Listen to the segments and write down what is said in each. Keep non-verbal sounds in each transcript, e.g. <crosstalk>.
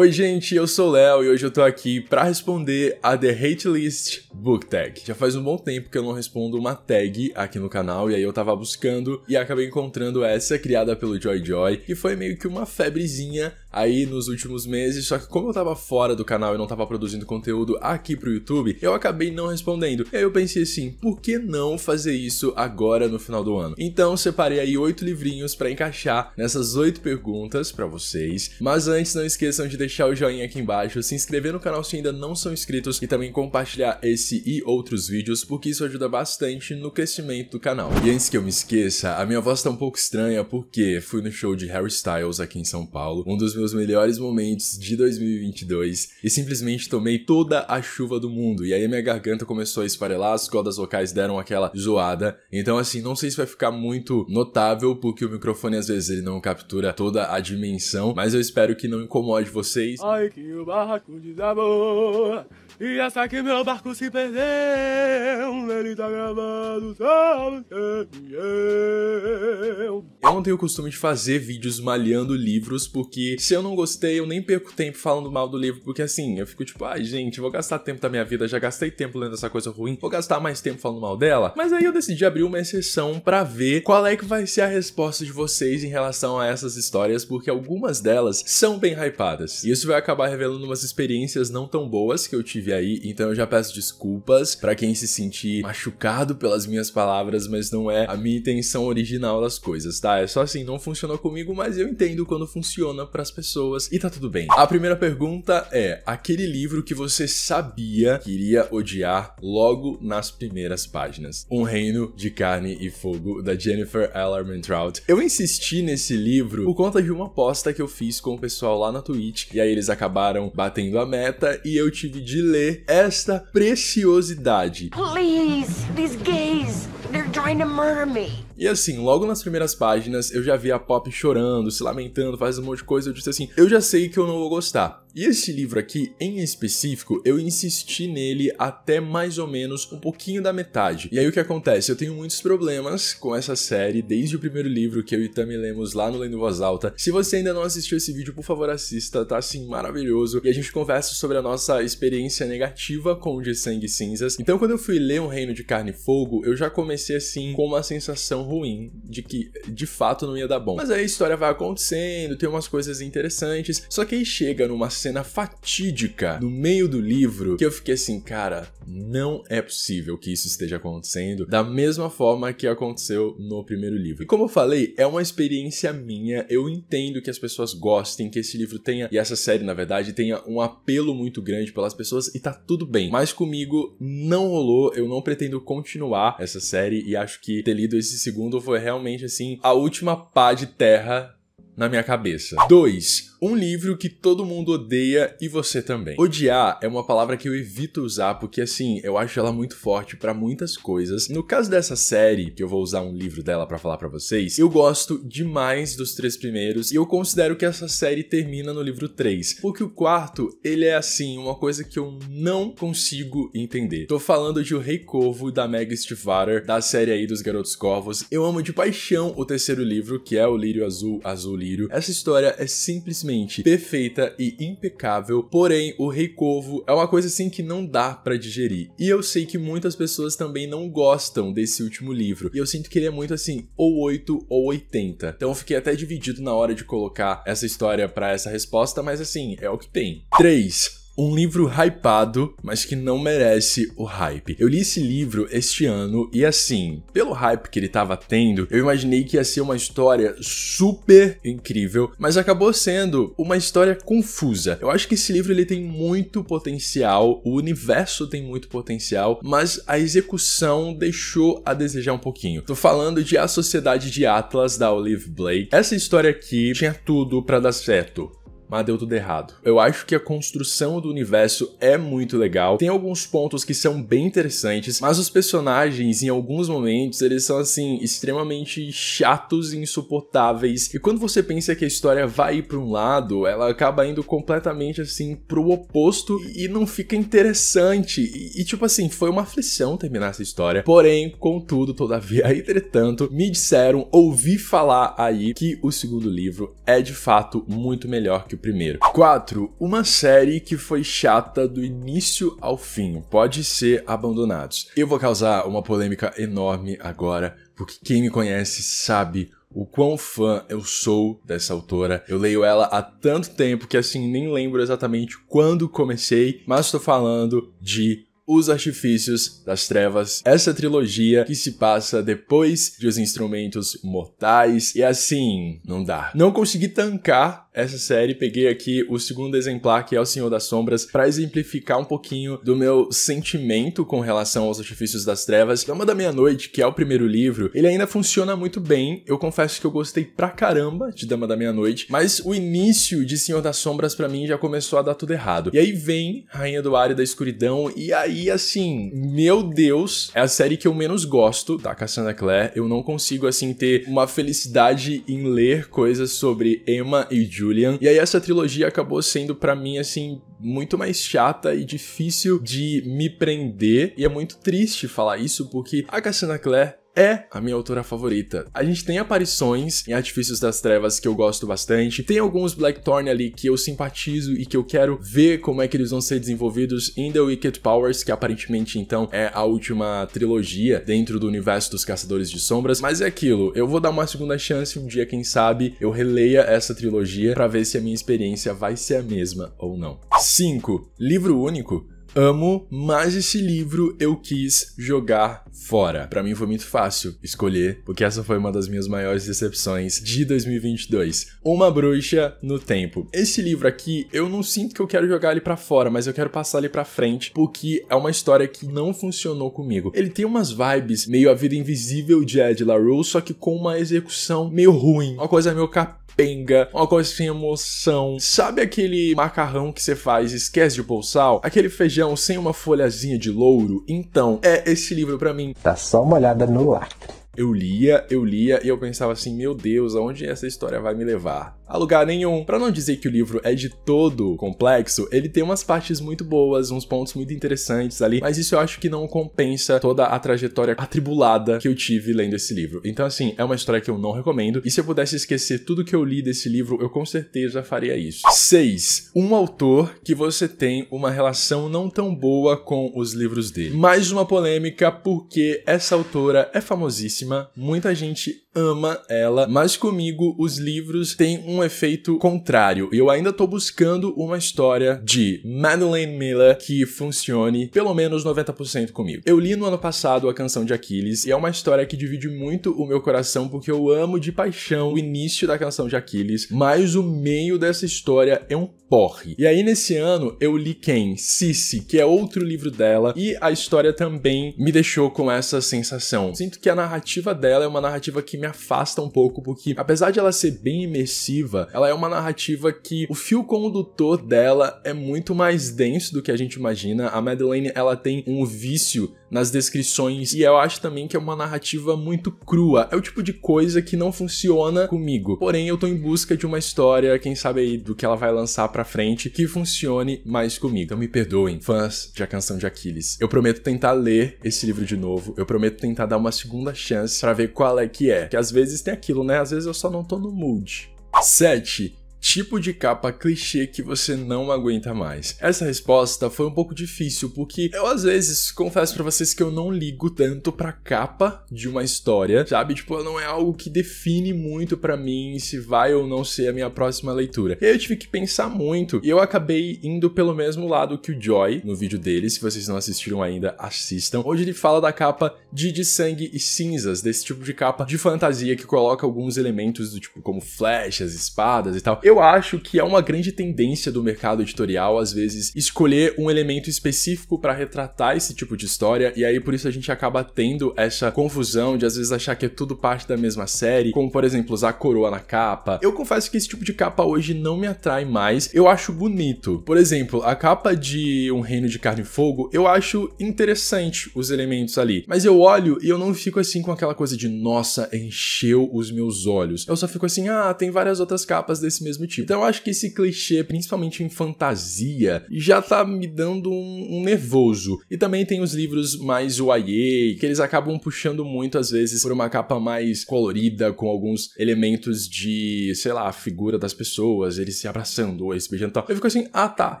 Oi, gente, eu sou o Léo e hoje eu tô aqui para responder a The Hate List Book Tag. Já faz um bom tempo que eu não respondo uma tag aqui no canal e aí eu tava buscando e acabei encontrando essa criada pelo Joy Joy, que foi meio que uma febrezinha aí nos últimos meses, só que como eu tava fora do canal e não tava produzindo conteúdo aqui pro YouTube, eu acabei não respondendo. E aí eu pensei assim, por que não fazer isso agora no final do ano? Então, separei aí oito livrinhos para encaixar nessas oito perguntas para vocês, mas antes não esqueçam de deixar deixar o joinha aqui embaixo, se inscrever no canal se ainda não são inscritos e também compartilhar esse e outros vídeos, porque isso ajuda bastante no crescimento do canal. E antes que eu me esqueça, a minha voz tá um pouco estranha porque fui no show de Harry Styles aqui em São Paulo, um dos meus melhores momentos de 2022, e simplesmente tomei toda a chuva do mundo, e aí minha garganta começou a esfarelar, as cordas vocais deram aquela zoada, então assim, não sei se vai ficar muito notável, porque o microfone às vezes ele não captura toda a dimensão, mas eu espero que não incomode você vocês. Ai, que o barraco desabou. E essa aqui meu barco se perdeu, ele tá gravando sabe eu. É, é, é. Eu não tenho o costume de fazer vídeos malhando livros, porque se eu não gostei, eu nem perco tempo falando mal do livro, porque assim, eu fico tipo, ai ah, gente, vou gastar tempo da minha vida, já gastei tempo lendo essa coisa ruim, vou gastar mais tempo falando mal dela. Mas aí eu decidi abrir uma exceção para ver qual é que vai ser a resposta de vocês em relação a essas histórias, porque algumas delas são bem hypadas. E isso vai acabar revelando umas experiências não tão boas que eu tive aí, então eu já peço desculpas para quem se sentir machucado pelas minhas palavras, mas não é a minha intenção original das coisas, tá? É só assim, não funcionou comigo, mas eu entendo quando funciona para as pessoas e tá tudo bem. A primeira pergunta é: aquele livro que você sabia que iria odiar logo nas primeiras páginas? Um Reino de Carne e Fogo da Jennifer Ellermantrout. Eu insisti nesse livro por conta de uma aposta que eu fiz com o pessoal lá na Twitch e aí eles acabaram batendo a meta e eu tive de ler ler esta preciosidade. Please, these gays, they're trying to murder me. E assim, logo nas primeiras páginas eu já vi a Pop chorando, se lamentando, fazendo um monte de coisa. Eu disse assim: eu já sei que eu não vou gostar. E esse livro aqui, em específico, eu insisti nele até mais ou menos um pouquinho da metade. E aí o que acontece? Eu tenho muitos problemas com essa série, desde o primeiro livro que eu e Itami lemos lá no Lendo Voz Alta. Se você ainda não assistiu esse vídeo, por favor assista, tá assim maravilhoso. E a gente conversa sobre a nossa experiência negativa com o de Sangue e Cinzas. Então quando eu fui ler Um Reino de Carne e Fogo, eu já comecei assim com uma sensação ruim de que de fato não ia dar bom. Mas aí a história vai acontecendo, tem umas coisas interessantes, só que aí chega numa cena cena fatídica no meio do livro que eu fiquei assim, cara, não é possível que isso esteja acontecendo da mesma forma que aconteceu no primeiro livro. E como eu falei, é uma experiência minha, eu entendo que as pessoas gostem, que esse livro tenha, e essa série na verdade, tenha um apelo muito grande pelas pessoas e tá tudo bem. Mas comigo não rolou, eu não pretendo continuar essa série e acho que ter lido esse segundo foi realmente assim a última pá de terra na minha cabeça. 2. Um livro que todo mundo odeia e você também. Odiar é uma palavra que eu evito usar porque, assim, eu acho ela muito forte para muitas coisas. No caso dessa série, que eu vou usar um livro dela para falar para vocês, eu gosto demais dos três primeiros e eu considero que essa série termina no livro 3. Porque o quarto, ele é, assim, uma coisa que eu não consigo entender. Tô falando de O Rei Corvo, da Meg Stiefvater, da série aí dos Garotos Corvos. Eu amo de paixão o terceiro livro, que é O Lírio Azul, Azul Lírio. Essa história é simplesmente simplesmente perfeita e impecável, porém o rei Covo é uma coisa assim que não dá para digerir. E eu sei que muitas pessoas também não gostam desse último livro, e eu sinto que ele é muito assim, ou 8 ou 80. Então eu fiquei até dividido na hora de colocar essa história para essa resposta, mas assim, é o que tem. 3. Um livro hypado, mas que não merece o hype. Eu li esse livro este ano e assim, pelo hype que ele tava tendo, eu imaginei que ia ser uma história super incrível, mas acabou sendo uma história confusa. Eu acho que esse livro ele tem muito potencial, o universo tem muito potencial, mas a execução deixou a desejar um pouquinho. Tô falando de A Sociedade de Atlas da Olive Blake. Essa história aqui tinha tudo para dar certo mas deu tudo errado. Eu acho que a construção do universo é muito legal, tem alguns pontos que são bem interessantes, mas os personagens, em alguns momentos, eles são assim, extremamente chatos e insuportáveis. E quando você pensa que a história vai ir pra um lado, ela acaba indo completamente assim pro oposto e não fica interessante. E, e tipo assim, foi uma aflição terminar essa história. Porém, contudo, todavia, <laughs> entretanto, me disseram, ouvi falar aí que o segundo livro é de fato muito melhor que o primeiro. 4. Uma série que foi chata do início ao fim. Pode ser Abandonados. Eu vou causar uma polêmica enorme agora, porque quem me conhece sabe o quão fã eu sou dessa autora. Eu leio ela há tanto tempo que assim nem lembro exatamente quando comecei, mas estou falando de os Artifícios das Trevas, essa trilogia que se passa depois de Os Instrumentos Mortais, e assim, não dá. Não consegui tancar essa série, peguei aqui o segundo exemplar, que é O Senhor das Sombras, para exemplificar um pouquinho do meu sentimento com relação aos Artifícios das Trevas. Dama da Meia-Noite, que é o primeiro livro, ele ainda funciona muito bem. Eu confesso que eu gostei pra caramba de Dama da Meia-Noite, mas o início de Senhor das Sombras para mim já começou a dar tudo errado. E aí vem Rainha do Ar e da Escuridão, e aí assim, meu Deus, é a série que eu menos gosto da Cassandra Clare. Eu não consigo assim ter uma felicidade em ler coisas sobre Emma e Jude Julian. E aí essa trilogia acabou sendo para mim assim muito mais chata e difícil de me prender. E é muito triste falar isso porque a Cassandra Clare é a minha autora favorita. A gente tem aparições em Artifícios das Trevas que eu gosto bastante, tem alguns Blackthorn ali que eu simpatizo e que eu quero ver como é que eles vão ser desenvolvidos em The Wicked Powers, que aparentemente então é a última trilogia dentro do universo dos Caçadores de Sombras, mas é aquilo, eu vou dar uma segunda chance um dia, quem sabe, eu releia essa trilogia para ver se a minha experiência vai ser a mesma ou não. 5. Livro único amo, mas esse livro eu quis jogar fora. Para mim foi muito fácil escolher, porque essa foi uma das minhas maiores decepções de 2022. Uma bruxa no tempo. Esse livro aqui, eu não sinto que eu quero jogar ele para fora, mas eu quero passar ele para frente, porque é uma história que não funcionou comigo. Ele tem umas vibes meio a vida invisível de Ed LaRue, só que com uma execução meio ruim, uma coisa meio capenga, uma coisa sem emoção. Sabe aquele macarrão que você faz, esquece de sal? Aquele feijão feijão sem uma folhazinha de louro? Então, é esse livro para mim. Tá só uma olhada no lacre. Eu lia, eu lia e eu pensava assim, meu Deus, aonde essa história vai me levar? a lugar nenhum. Para não dizer que o livro é de todo complexo, ele tem umas partes muito boas, uns pontos muito interessantes ali, mas isso eu acho que não compensa toda a trajetória atribulada que eu tive lendo esse livro. Então, assim, é uma história que eu não recomendo, e se eu pudesse esquecer tudo que eu li desse livro, eu com certeza faria isso. 6. Um autor que você tem uma relação não tão boa com os livros dele. Mais uma polêmica, porque essa autora é famosíssima, muita gente ama ela, mas comigo os livros têm um efeito contrário. Eu ainda tô buscando uma história de Madeleine Miller que funcione pelo menos 90% comigo. Eu li no ano passado A Canção de Aquiles e é uma história que divide muito o meu coração porque eu amo de paixão o início da Canção de Aquiles, mas o meio dessa história é um porre. E aí nesse ano eu li quem? Cici, que é outro livro dela e a história também me deixou com essa sensação. Sinto que a narrativa dela é uma narrativa que me afasta um pouco, porque apesar de ela ser bem imersiva, ela é uma narrativa que o fio condutor dela é muito mais denso do que a gente imagina. A Madeleine, ela tem um vício nas descrições. E eu acho também que é uma narrativa muito crua. É o tipo de coisa que não funciona comigo. Porém, eu tô em busca de uma história, quem sabe aí, do que ela vai lançar pra frente, que funcione mais comigo. Então me perdoem, fãs de A Canção de Aquiles. Eu prometo tentar ler esse livro de novo. Eu prometo tentar dar uma segunda chance para ver qual é que é. Que às vezes tem aquilo, né? Às vezes eu só não tô no mood. 7 tipo de capa clichê que você não aguenta mais? Essa resposta foi um pouco difícil, porque eu às vezes confesso para vocês que eu não ligo tanto pra capa de uma história, sabe? Tipo, não é algo que define muito para mim se vai ou não ser a minha próxima leitura. E aí eu tive que pensar muito, e eu acabei indo pelo mesmo lado que o Joy no vídeo dele, se vocês não assistiram ainda, assistam, Hoje ele fala da capa de, de sangue e cinzas, desse tipo de capa de fantasia que coloca alguns elementos do tipo como flechas, espadas e tal. Eu eu acho que é uma grande tendência do mercado editorial, às vezes, escolher um elemento específico para retratar esse tipo de história, e aí por isso a gente acaba tendo essa confusão de às vezes achar que é tudo parte da mesma série, como por exemplo usar a coroa na capa. Eu confesso que esse tipo de capa hoje não me atrai mais, eu acho bonito. Por exemplo, a capa de Um Reino de Carne e Fogo, eu acho interessante os elementos ali, mas eu olho e eu não fico assim com aquela coisa de nossa, encheu os meus olhos. Eu só fico assim, ah, tem várias outras capas desse mesmo mesmo tipo. Então eu acho que esse clichê, principalmente em fantasia, já tá me dando um, um nervoso. E também tem os livros mais YA, que eles acabam puxando muito às vezes por uma capa mais colorida, com alguns elementos de, sei lá, a figura das pessoas, eles se abraçando, ou esse beijando e tal. Eu fico assim, ah tá.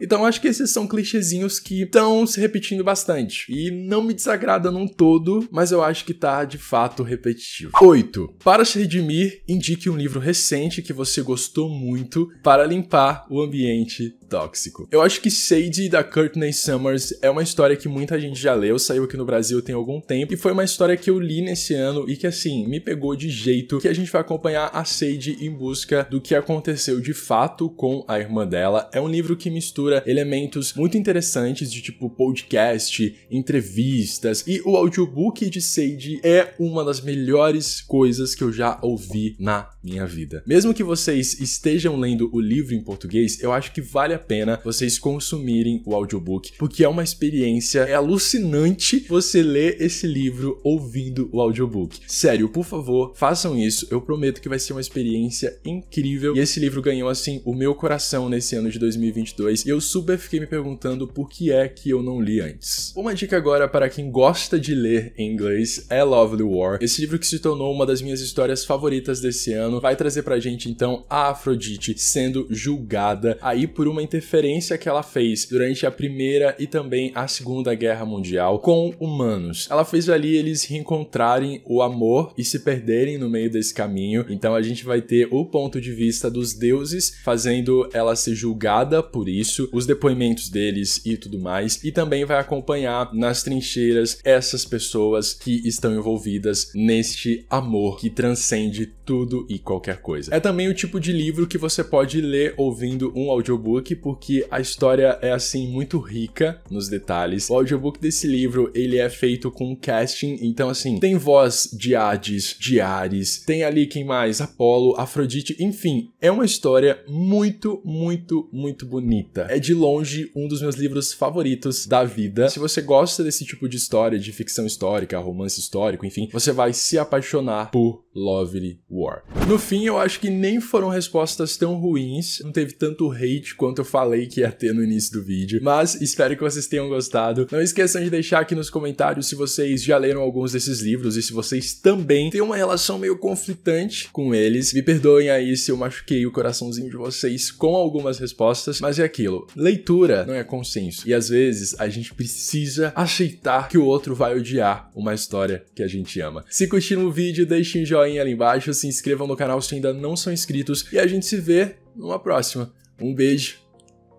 Então eu acho que esses são clichêzinhos que estão se repetindo bastante. E não me desagrada num todo, mas eu acho que tá de fato repetitivo. 8. Para se redimir, indique um livro recente que você gostou muito muito para limpar o ambiente tóxico. Eu acho que Shade da Courtney Summers é uma história que muita gente já leu, saiu aqui no Brasil tem algum tempo, e foi uma história que eu li nesse ano e que assim me pegou de jeito que a gente vai acompanhar a Sage em busca do que aconteceu de fato com a irmã dela. É um livro que mistura elementos muito interessantes de tipo podcast, entrevistas e o audiobook de Sage é uma das melhores coisas que eu já ouvi na minha vida. Mesmo que vocês estejam lendo o livro em português, eu acho que vale a pena vocês consumirem o audiobook, porque é uma experiência, é alucinante você ler esse livro ouvindo o audiobook. Sério, por favor, façam isso, eu prometo que vai ser uma experiência incrível. E esse livro ganhou assim o meu coração nesse ano de 2022 e eu super fiquei me perguntando por que é que eu não li antes. Uma dica agora para quem gosta de ler em inglês é Lovely War. Esse livro que se tornou uma das minhas histórias favoritas desse ano vai trazer pra gente então a Afrodite sendo julgada aí por uma interferência que ela fez durante a Primeira e também a Segunda Guerra Mundial com humanos. Ela fez ali eles reencontrarem o amor e se perderem no meio desse caminho. Então a gente vai ter o ponto de vista dos deuses fazendo ela ser julgada por isso, os depoimentos deles e tudo mais, e também vai acompanhar nas trincheiras essas pessoas que estão envolvidas neste amor que transcende tudo e qualquer coisa. É também o tipo de livro que você pode ler ouvindo um audiobook, porque a história é assim muito rica nos detalhes. O audiobook desse livro, ele é feito com casting, então assim, tem voz de Hades, de Ares, tem ali quem mais? Apolo, Afrodite, enfim, é uma história muito, muito, muito bonita. É de longe um dos meus livros favoritos da vida. Se você gosta desse tipo de história, de ficção histórica, romance histórico, enfim, você vai se apaixonar por Lovely War. No fim, eu acho que nem foram respostas tão ruins, não teve tanto hate quanto eu falei que ia ter no início do vídeo, mas espero que vocês tenham gostado. Não esqueçam de deixar aqui nos comentários se vocês já leram alguns desses livros e se vocês também têm uma relação meio conflitante com eles. Me perdoem aí se eu machuquei o coraçãozinho de vocês com algumas respostas, mas é aquilo. Leitura não é consenso e às vezes a gente precisa aceitar que o outro vai odiar uma história que a gente ama. Se curtiram o vídeo, deixem um joinha ali embaixo. Se se inscrevam no canal se ainda não são inscritos e a gente se vê numa próxima. Um beijo,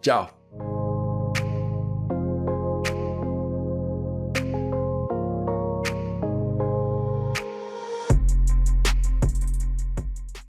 tchau!